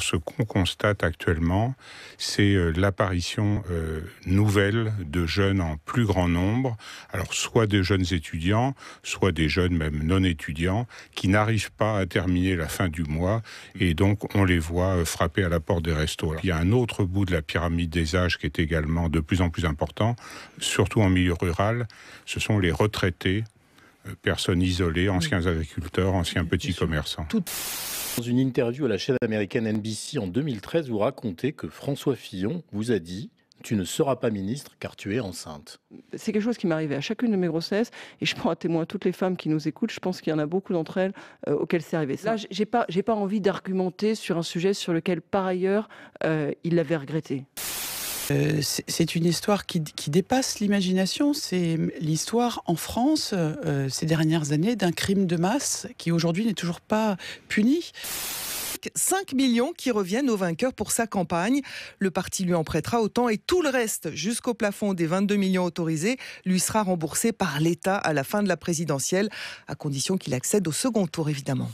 Ce qu'on constate actuellement, c'est euh, l'apparition euh, nouvelle de jeunes en plus grand nombre, alors soit des jeunes étudiants, soit des jeunes même non étudiants, qui n'arrivent pas à terminer la fin du mois, et donc on les voit euh, frapper à la porte des restos. il y a un autre bout de la pyramide des âges qui est également de plus en plus important, surtout en milieu rural, ce sont les retraités euh, personnes isolées, anciens agriculteurs, anciens petits commerçants. Dans une interview à la chaîne américaine NBC en 2013, vous racontez que François Fillon vous a dit tu ne seras pas ministre car tu es enceinte. C'est quelque chose qui m'est arrivé à chacune de mes grossesses et je prends à témoin toutes les femmes qui nous écoutent. Je pense qu'il y en a beaucoup d'entre elles euh, auxquelles c'est arrivé. Ça. Là, j'ai pas, j'ai pas envie d'argumenter sur un sujet sur lequel, par ailleurs, euh, il l'avait regretté. Euh, c'est une histoire qui, dépasse l'imagination. C'est l'histoire en France euh, ces dernières années d'un crime de masse qui aujourd'hui n'est toujours pas puni. 5 millions qui reviennent au vainqueur pour sa campagne. Le parti lui en prêtera autant et tout le reste, jusqu'au plafond des 22 millions autorisés, lui sera remboursé par l'État à la fin de la présidentielle, à condition qu'il accède au second tour évidemment.